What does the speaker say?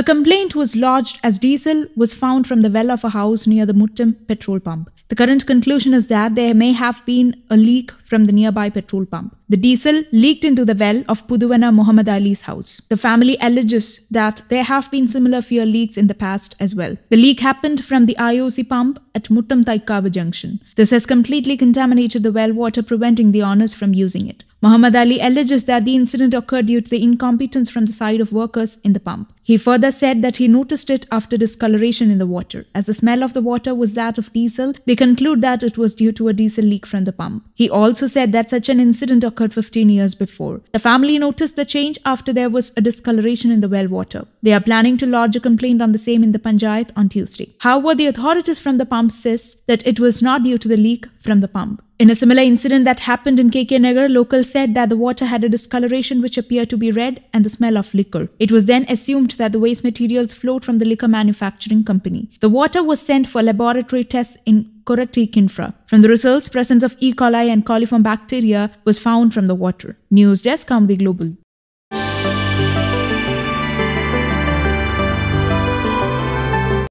A complaint was lodged as diesel was found from the well of a house near the Muttam petrol pump. The current conclusion is that there may have been a leak from the nearby petrol pump. The diesel leaked into the well of Puduvana Muhammad Ali's house. The family alleges that there have been similar fuel leaks in the past as well. The leak happened from the IOC pump at Muttam Taikava junction. This has completely contaminated the well water, preventing the owners from using it. Muhammad Ali alleges that the incident occurred due to the incompetence from the side of workers in the pump. He further said that he noticed it after discoloration in the water. As the smell of the water was that of diesel, they conclude that it was due to a diesel leak from the pump. He also said that such an incident occurred 15 years before. The family noticed the change after there was a discoloration in the well water. They are planning to lodge a complaint on the same in the Panchayat on Tuesday. However, the authorities from the pump says that it was not due to the leak from the pump. In a similar incident that happened in KK Nagar, locals said that the water had a discoloration which appeared to be red and the smell of liquor. It was then assumed that the waste materials flowed from the liquor manufacturing company. The water was sent for laboratory tests in Korati Kinfra. From the results, presence of E. coli and coliform bacteria was found from the water. News Desk, the Global.